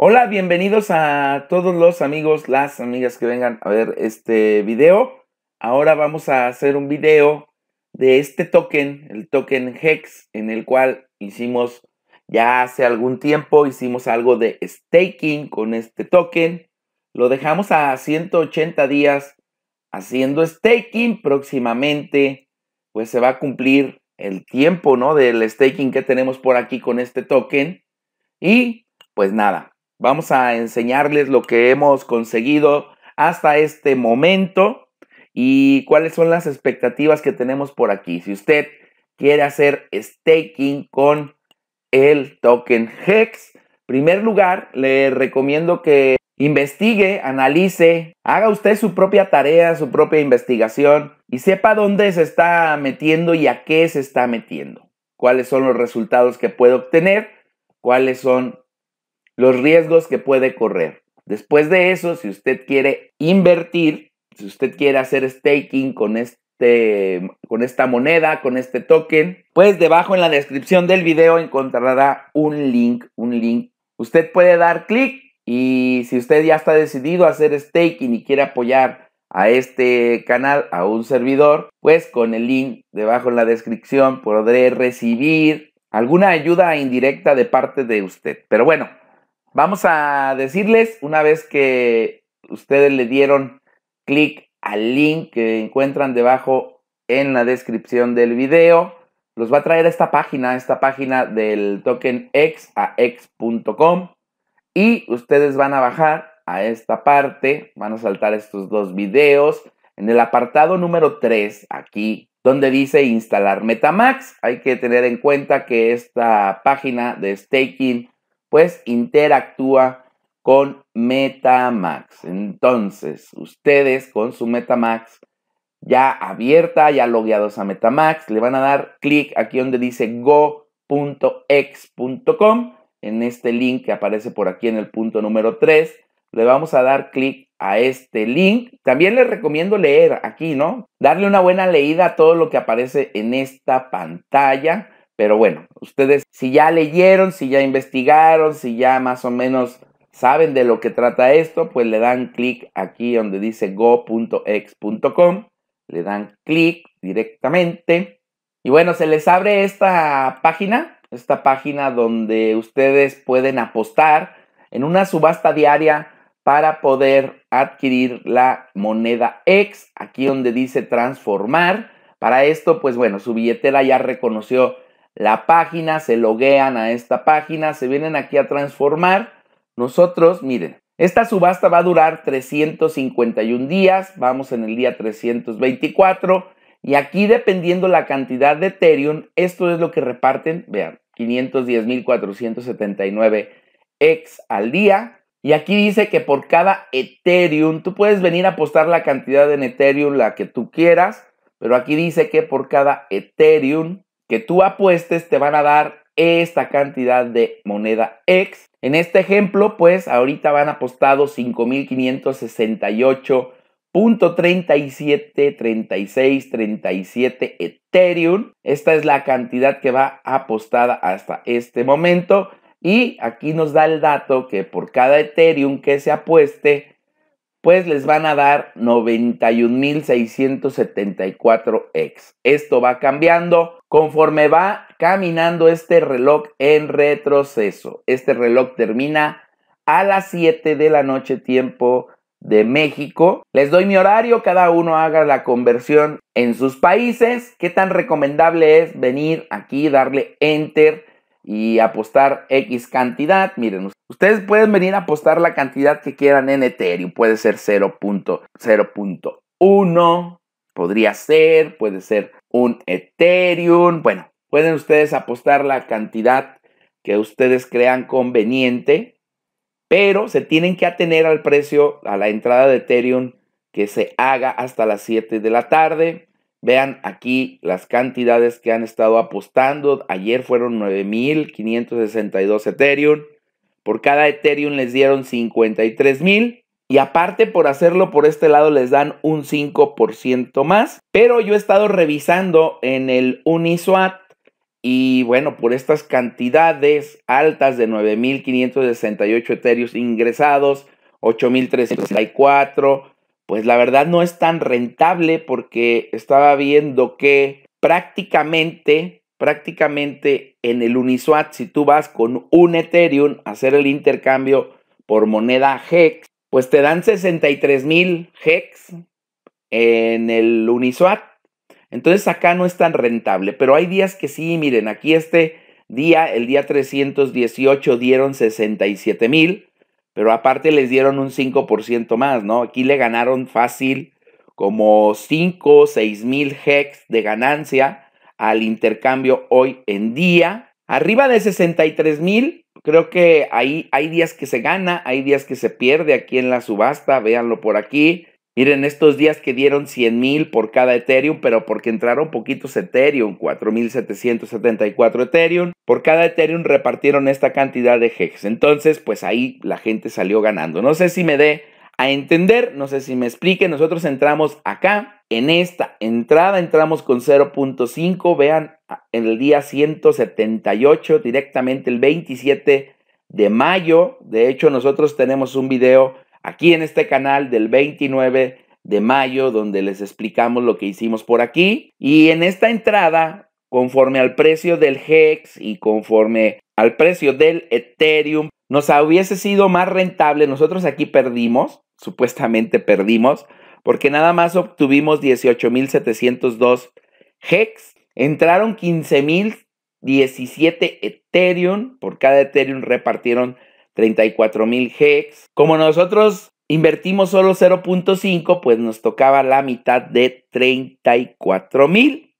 Hola, bienvenidos a todos los amigos, las amigas que vengan a ver este video. Ahora vamos a hacer un video de este token, el token HEX, en el cual hicimos ya hace algún tiempo, hicimos algo de staking con este token. Lo dejamos a 180 días haciendo staking. Próximamente, pues se va a cumplir el tiempo, ¿no? Del staking que tenemos por aquí con este token. Y pues nada, Vamos a enseñarles lo que hemos conseguido hasta este momento y cuáles son las expectativas que tenemos por aquí. Si usted quiere hacer staking con el token HEX, en primer lugar, le recomiendo que investigue, analice, haga usted su propia tarea, su propia investigación y sepa dónde se está metiendo y a qué se está metiendo, cuáles son los resultados que puede obtener, cuáles son los riesgos que puede correr. Después de eso, si usted quiere invertir, si usted quiere hacer staking con este, con esta moneda, con este token, pues debajo en la descripción del video encontrará un link, un link. Usted puede dar clic y si usted ya está decidido a hacer staking y quiere apoyar a este canal, a un servidor, pues con el link debajo en la descripción podré recibir alguna ayuda indirecta de parte de usted. Pero bueno, Vamos a decirles, una vez que ustedes le dieron clic al link que encuentran debajo en la descripción del video, los va a traer a esta página, esta página del token X a X.com y ustedes van a bajar a esta parte, van a saltar estos dos videos. En el apartado número 3, aquí, donde dice instalar Metamax, hay que tener en cuenta que esta página de staking pues interactúa con Metamax. Entonces, ustedes con su Metamax ya abierta, ya logueados a Metamax, le van a dar clic aquí donde dice go.x.com, en este link que aparece por aquí en el punto número 3, le vamos a dar clic a este link. También les recomiendo leer aquí, ¿no? Darle una buena leída a todo lo que aparece en esta pantalla pero bueno, ustedes si ya leyeron, si ya investigaron, si ya más o menos saben de lo que trata esto, pues le dan clic aquí donde dice go.ex.com, le dan clic directamente y bueno, se les abre esta página, esta página donde ustedes pueden apostar en una subasta diaria para poder adquirir la moneda X, aquí donde dice transformar. Para esto, pues bueno, su billetera ya reconoció la página, se loguean a esta página, se vienen aquí a transformar. Nosotros, miren, esta subasta va a durar 351 días, vamos en el día 324 y aquí dependiendo la cantidad de Ethereum, esto es lo que reparten, vean, 510.479 ex al día. Y aquí dice que por cada Ethereum, tú puedes venir a apostar la cantidad en Ethereum, la que tú quieras, pero aquí dice que por cada Ethereum que tú apuestes te van a dar esta cantidad de moneda X. En este ejemplo, pues ahorita van apostados 5,568.373637 Ethereum. Esta es la cantidad que va apostada hasta este momento. Y aquí nos da el dato que por cada Ethereum que se apueste, pues les van a dar 91.674 X. Esto va cambiando Conforme va caminando este reloj en retroceso, este reloj termina a las 7 de la noche tiempo de México. Les doy mi horario, cada uno haga la conversión en sus países. ¿Qué tan recomendable es venir aquí, darle enter y apostar X cantidad? Miren, ustedes pueden venir a apostar la cantidad que quieran en Ethereum. Puede ser 0.0.1, podría ser, puede ser un Ethereum. Bueno, pueden ustedes apostar la cantidad que ustedes crean conveniente, pero se tienen que atener al precio, a la entrada de Ethereum que se haga hasta las 7 de la tarde. Vean aquí las cantidades que han estado apostando. Ayer fueron 9.562 Ethereum. Por cada Ethereum les dieron 53.000. Y aparte por hacerlo por este lado les dan un 5% más. Pero yo he estado revisando en el Uniswap y bueno, por estas cantidades altas de 9.568 etéreos ingresados, 8.364, pues la verdad no es tan rentable porque estaba viendo que prácticamente, prácticamente en el Uniswap, si tú vas con un Ethereum a hacer el intercambio por moneda HEX, pues te dan 63 mil hex en el Uniswap. Entonces acá no es tan rentable, pero hay días que sí, miren, aquí este día, el día 318 dieron 67 mil, pero aparte les dieron un 5% más, ¿no? Aquí le ganaron fácil como 5, 6 mil hex de ganancia al intercambio hoy en día. Arriba de 63 mil Creo que ahí hay días que se gana, hay días que se pierde aquí en la subasta, véanlo por aquí. Miren, estos días que dieron 100 mil por cada Ethereum, pero porque entraron poquitos Ethereum, 4.774 Ethereum, por cada Ethereum repartieron esta cantidad de hex. Entonces, pues ahí la gente salió ganando. No sé si me dé a entender, no sé si me explique. Nosotros entramos acá, en esta entrada entramos con 0.5, vean en el día 178, directamente el 27 de mayo. De hecho, nosotros tenemos un video aquí en este canal del 29 de mayo donde les explicamos lo que hicimos por aquí. Y en esta entrada, conforme al precio del HEX y conforme al precio del Ethereum, nos hubiese sido más rentable. Nosotros aquí perdimos, supuestamente perdimos, porque nada más obtuvimos 18.702 hex. Entraron 15.017 Ethereum, por cada Ethereum repartieron 34.000 hex. Como nosotros invertimos solo 0.5, pues nos tocaba la mitad de 34.000.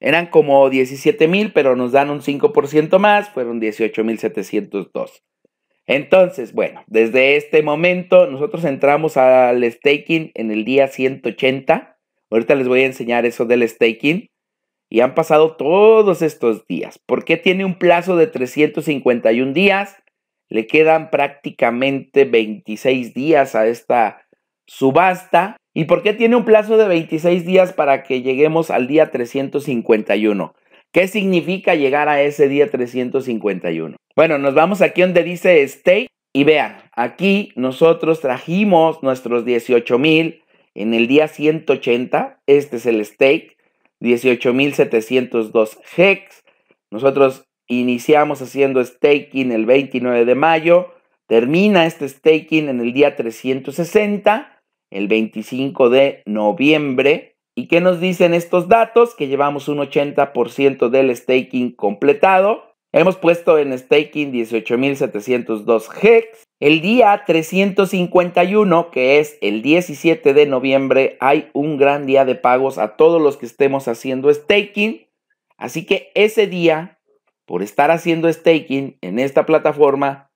Eran como 17.000, pero nos dan un 5% más, fueron 18.702. Entonces, bueno, desde este momento nosotros entramos al staking en el día 180. Ahorita les voy a enseñar eso del staking. Y han pasado todos estos días. ¿Por qué tiene un plazo de 351 días? Le quedan prácticamente 26 días a esta subasta. ¿Y por qué tiene un plazo de 26 días para que lleguemos al día 351? ¿Qué significa llegar a ese día 351? Bueno, nos vamos aquí donde dice STAKE y vean, aquí nosotros trajimos nuestros $18,000 en el día 180. Este es el stake, 18,702 hex. Nosotros iniciamos haciendo staking el 29 de mayo. Termina este staking en el día 360, el 25 de noviembre. ¿Y qué nos dicen estos datos? Que llevamos un 80% del staking completado. Hemos puesto en staking 18.702 hex. El día 351, que es el 17 de noviembre, hay un gran día de pagos a todos los que estemos haciendo staking. Así que ese día, por estar haciendo staking en esta plataforma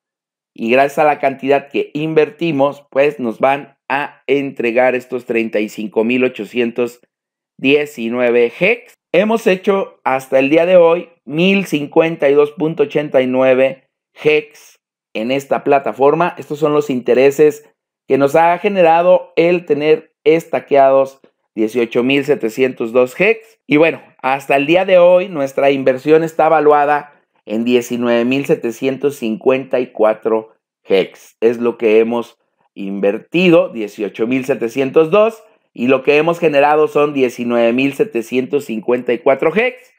y gracias a la cantidad que invertimos, pues nos van a entregar estos 35.819 hex. Hemos hecho hasta el día de hoy 1052.89 hex en esta plataforma. Estos son los intereses que nos ha generado el tener estaqueados 18.702 hex. Y bueno, hasta el día de hoy nuestra inversión está evaluada en 19.754 hex. Es lo que hemos invertido 18.702 y lo que hemos generado son 19.754 hex.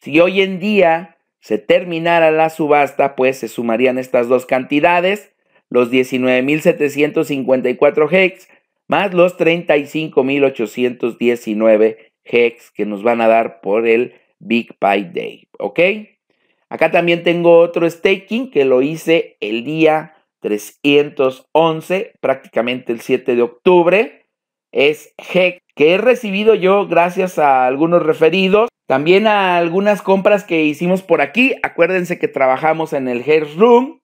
Si hoy en día se terminara la subasta, pues se sumarían estas dos cantidades, los 19.754 hex más los 35.819 hex que nos van a dar por el Big Pie Day, ¿ok? Acá también tengo otro staking que lo hice el día 311, prácticamente el 7 de octubre. Es Hex, que he recibido yo gracias a algunos referidos, también a algunas compras que hicimos por aquí. Acuérdense que trabajamos en el Hair Room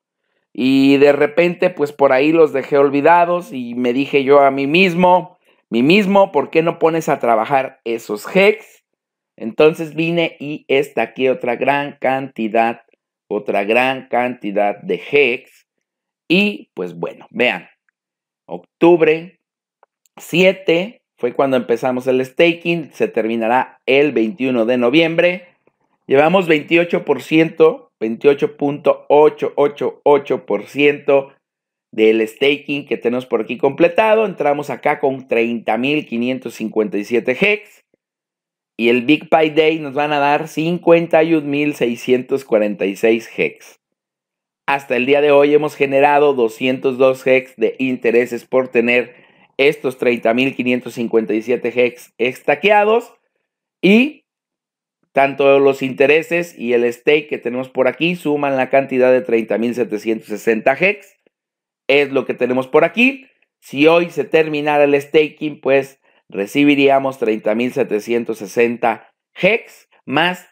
y de repente pues por ahí los dejé olvidados y me dije yo a mí mismo, mí mismo, ¿por qué no pones a trabajar esos Hex? Entonces vine y está aquí otra gran cantidad, otra gran cantidad de Hex y pues bueno, vean, octubre 7 fue cuando empezamos el staking, se terminará el 21 de noviembre. Llevamos 28%, 28.888% del staking que tenemos por aquí completado. Entramos acá con 30.557 hex. Y el Big Pie Day nos van a dar 51.646 hex. Hasta el día de hoy hemos generado 202 hex de intereses por tener estos 30.557 hex estaqueados y tanto los intereses y el stake que tenemos por aquí suman la cantidad de 30.760 hex. Es lo que tenemos por aquí. Si hoy se terminara el staking, pues recibiríamos 30.760 hex más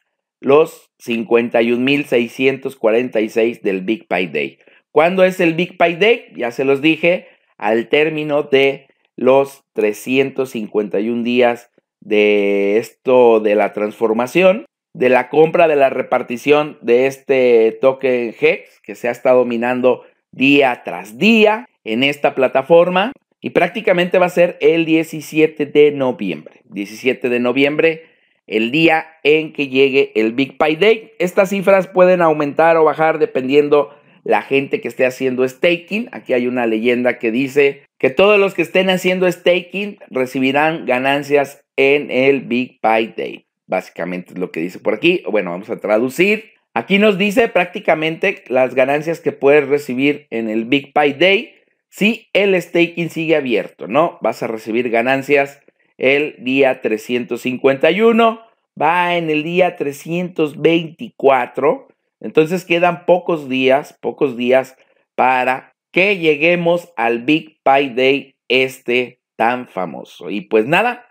los 51.646 del Big Pie Day. ¿Cuándo es el Big Pie Day? Ya se los dije, al término de los 351 días de esto de la transformación, de la compra, de la repartición de este token HEX que se ha estado minando día tras día en esta plataforma y prácticamente va a ser el 17 de noviembre. 17 de noviembre el día en que llegue el Big Pie Day. Estas cifras pueden aumentar o bajar dependiendo la gente que esté haciendo staking. Aquí hay una leyenda que dice que todos los que estén haciendo staking recibirán ganancias en el Big Pie Day. Básicamente es lo que dice por aquí. Bueno, vamos a traducir. Aquí nos dice prácticamente las ganancias que puedes recibir en el Big Pie Day si el staking sigue abierto, ¿no? Vas a recibir ganancias el día 351, va en el día 324, entonces quedan pocos días, pocos días para que lleguemos al Big Pie Day este tan famoso. Y pues nada,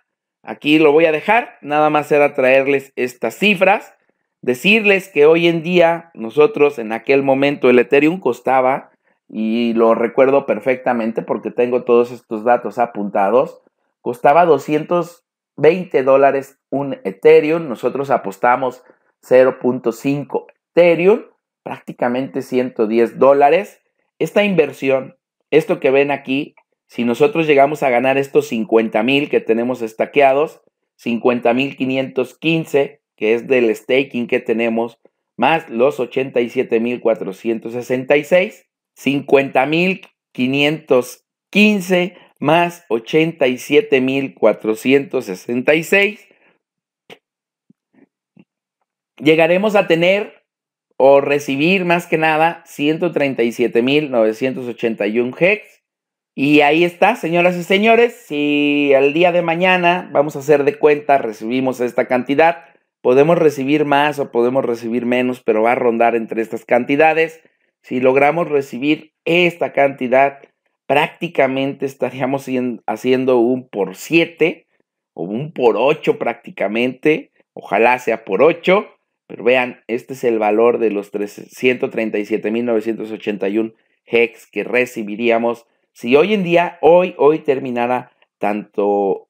aquí lo voy a dejar, nada más era traerles estas cifras, decirles que hoy en día nosotros en aquel momento el Ethereum costaba, y lo recuerdo perfectamente porque tengo todos estos datos apuntados, costaba 220 dólares un Ethereum, nosotros apostamos 0.5 Ethereum, prácticamente 110 dólares. Esta inversión, esto que ven aquí, si nosotros llegamos a ganar estos 50 mil que tenemos estaqueados, 50 mil 515, que es del staking que tenemos, más los 87 mil 466, 50 mil 515 más 87.466, llegaremos a tener o recibir más que nada 137.981 hex. Y ahí está, señoras y señores, si al día de mañana vamos a hacer de cuenta, recibimos esta cantidad, podemos recibir más o podemos recibir menos, pero va a rondar entre estas cantidades. Si logramos recibir esta cantidad, prácticamente estaríamos haciendo un por 7 o un por 8 prácticamente, ojalá sea por 8, pero vean, este es el valor de los 137.981 hex que recibiríamos si hoy en día, hoy, hoy terminara tanto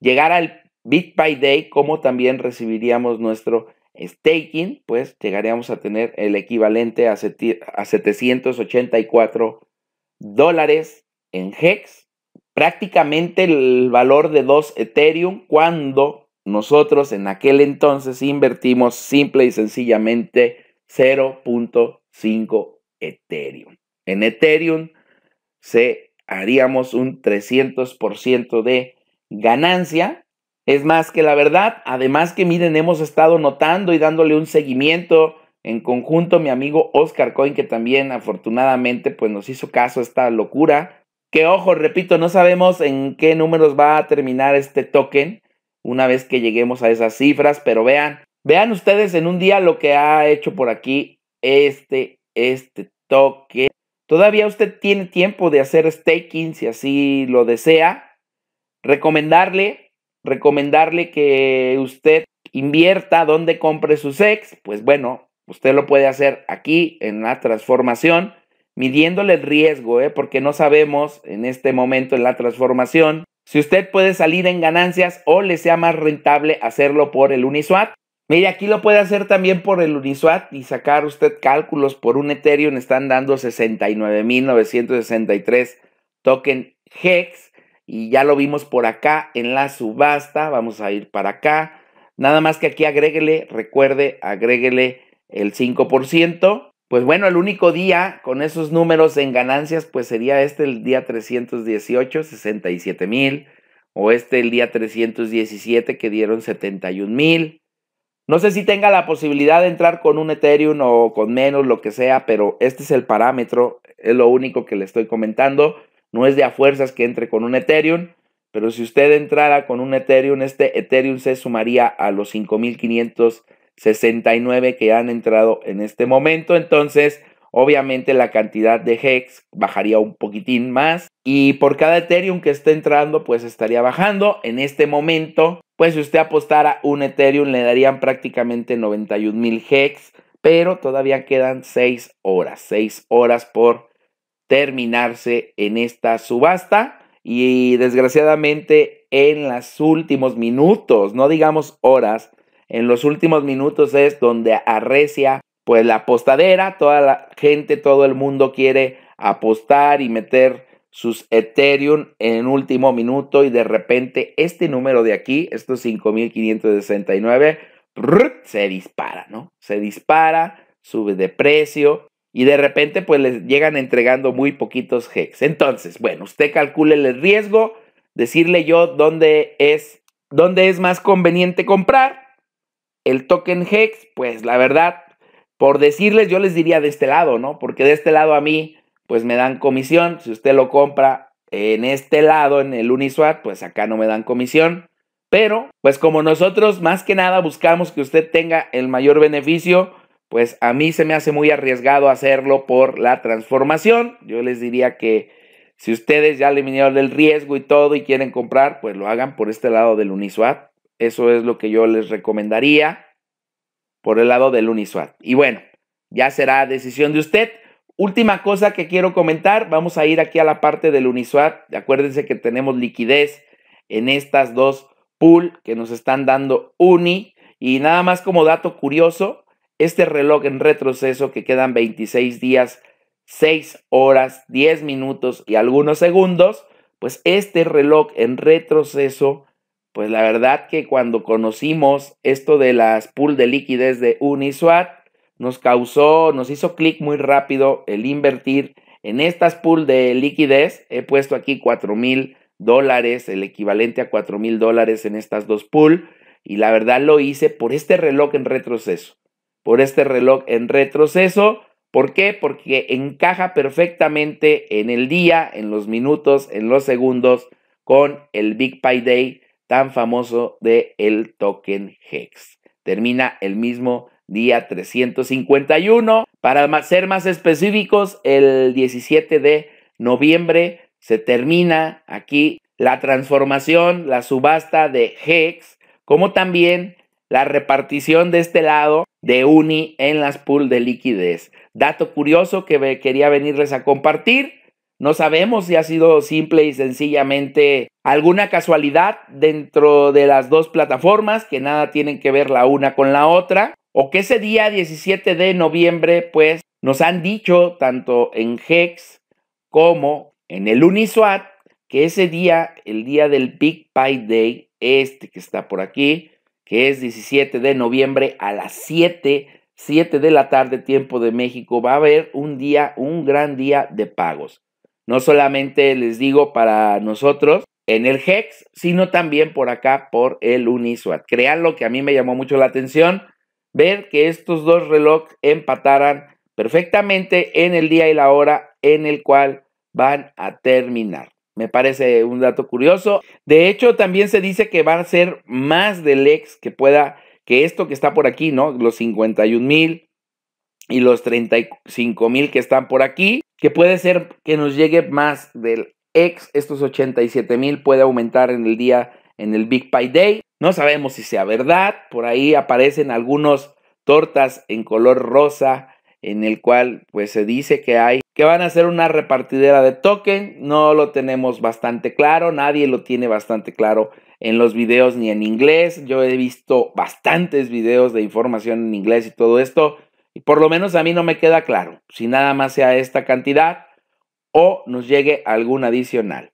llegar al bit by day como también recibiríamos nuestro staking, pues llegaríamos a tener el equivalente a, 784 dólares en Hex, prácticamente el valor de 2 Ethereum cuando nosotros en aquel entonces invertimos simple y sencillamente 0.5 Ethereum. En Ethereum se haríamos un 300% de ganancia. Es más que la verdad, además que miren, hemos estado notando y dándole un seguimiento en conjunto mi amigo Oscar Coin, que también afortunadamente pues nos hizo caso a esta locura. Que ojo, repito, no sabemos en qué números va a terminar este token una vez que lleguemos a esas cifras, pero vean, vean ustedes en un día lo que ha hecho por aquí este, este token. Todavía usted tiene tiempo de hacer staking si así lo desea. Recomendarle, recomendarle que usted invierta donde compre sus ex. Pues bueno, Usted lo puede hacer aquí en la transformación, midiéndole el riesgo, ¿eh? porque no sabemos en este momento en la transformación si usted puede salir en ganancias o le sea más rentable hacerlo por el Uniswap. Mire, aquí lo puede hacer también por el Uniswap y sacar usted cálculos por un Ethereum. Están dando 69.963 token HEX y ya lo vimos por acá en la subasta. Vamos a ir para acá. Nada más que aquí agréguele, recuerde, agréguele el 5%. Pues bueno, el único día con esos números en ganancias, pues sería este el día 318, 67 mil, o este el día 317 que dieron 71 mil. No sé si tenga la posibilidad de entrar con un Ethereum o con menos, lo que sea, pero este es el parámetro, es lo único que le estoy comentando. No es de a fuerzas que entre con un Ethereum, pero si usted entrara con un Ethereum, este Ethereum se sumaría a los 5500 69 que han entrado en este momento. Entonces, obviamente la cantidad de hex bajaría un poquitín más. Y por cada Ethereum que esté entrando, pues estaría bajando. En este momento, pues si usted apostara un Ethereum, le darían prácticamente 91 mil hex. Pero todavía quedan 6 horas, 6 horas por terminarse en esta subasta. Y desgraciadamente en los últimos minutos, no digamos horas, en los últimos minutos es donde arrecia pues la apostadera. toda la gente, todo el mundo quiere apostar y meter sus Ethereum en último minuto y de repente este número de aquí, estos 5.569, se dispara, ¿no? Se dispara, sube de precio y de repente pues les llegan entregando muy poquitos hex. Entonces, bueno, usted calcule el riesgo, decirle yo dónde es, dónde es más conveniente comprar el token Hex, pues la verdad, por decirles, yo les diría de este lado, ¿no? Porque de este lado a mí, pues me dan comisión. Si usted lo compra en este lado, en el Uniswap, pues acá no me dan comisión. Pero, pues como nosotros más que nada buscamos que usted tenga el mayor beneficio, pues a mí se me hace muy arriesgado hacerlo por la transformación. Yo les diría que si ustedes ya eliminaron el riesgo y todo y quieren comprar, pues lo hagan por este lado del Uniswap. Eso es lo que yo les recomendaría por el lado del Uniswap. Y bueno, ya será decisión de usted. Última cosa que quiero comentar, vamos a ir aquí a la parte del Uniswap. Acuérdense que tenemos liquidez en estas dos pool que nos están dando Uni. Y nada más como dato curioso, este reloj en retroceso que quedan 26 días, 6 horas, 10 minutos y algunos segundos, pues este reloj en retroceso pues la verdad que cuando conocimos esto de las pool de liquidez de Uniswap, nos causó, nos hizo clic muy rápido el invertir en estas pool de liquidez. He puesto aquí 4 mil dólares, el equivalente a 4 mil dólares en estas dos pool. Y la verdad lo hice por este reloj en retroceso. Por este reloj en retroceso. ¿Por qué? Porque encaja perfectamente en el día, en los minutos, en los segundos con el Big Pie Day tan famoso de el token Hex. Termina el mismo día 351. Para ser más específicos, el 17 de noviembre se termina aquí la transformación, la subasta de Hex, como también la repartición de este lado de Uni en las pool de liquidez. Dato curioso que quería venirles a compartir. No sabemos si ha sido simple y sencillamente alguna casualidad dentro de las dos plataformas que nada tienen que ver la una con la otra, o que ese día 17 de noviembre, pues nos han dicho tanto en Hex como en el Uniswap que ese día, el día del Big Pie Day, este que está por aquí, que es 17 de noviembre a las 7, 7 de la tarde, tiempo de México, va a haber un día, un gran día de pagos. No solamente les digo para nosotros en el Hex, sino también por acá por el Uniswap. Crean lo que a mí me llamó mucho la atención, ver que estos dos relojes empataran perfectamente en el día y la hora en el cual van a terminar. Me parece un dato curioso. De hecho, también se dice que va a ser más del HEX que pueda, que esto que está por aquí, ¿no? Los 51 mil, y los 35 mil que están por aquí, que puede ser que nos llegue más del ex, estos 87 mil puede aumentar en el día, en el Big Pie Day. No sabemos si sea verdad, por ahí aparecen algunos tortas en color rosa, en el cual pues se dice que hay, que van a ser una repartidera de token, no lo tenemos bastante claro, nadie lo tiene bastante claro en los videos ni en inglés, yo he visto bastantes videos de información en inglés y todo esto, y por lo menos a mí no me queda claro si nada más sea esta cantidad o nos llegue algún adicional.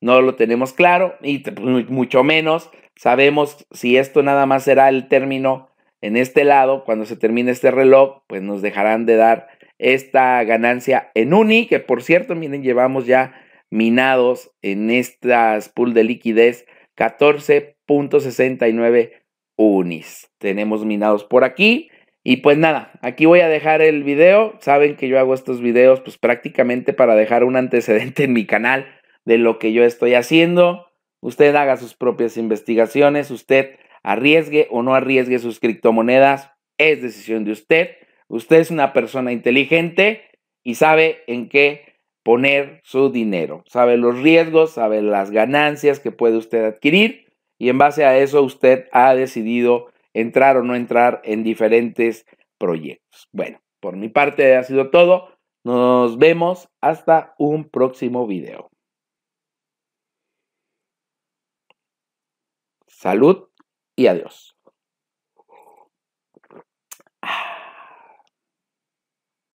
No lo tenemos claro y pues, mucho menos sabemos si esto nada más será el término en este lado. Cuando se termine este reloj, pues nos dejarán de dar esta ganancia en UNI, que por cierto, miren, llevamos ya minados en estas pool de liquidez 14.69 unis. Tenemos minados por aquí. Y pues nada, aquí voy a dejar el video. Saben que yo hago estos videos pues prácticamente para dejar un antecedente en mi canal de lo que yo estoy haciendo. Usted haga sus propias investigaciones, usted arriesgue o no arriesgue sus criptomonedas, es decisión de usted. Usted es una persona inteligente y sabe en qué poner su dinero. Sabe los riesgos, sabe las ganancias que puede usted adquirir y en base a eso usted ha decidido entrar o no entrar en diferentes proyectos. Bueno, por mi parte ha sido todo. Nos vemos hasta un próximo video. Salud y adiós.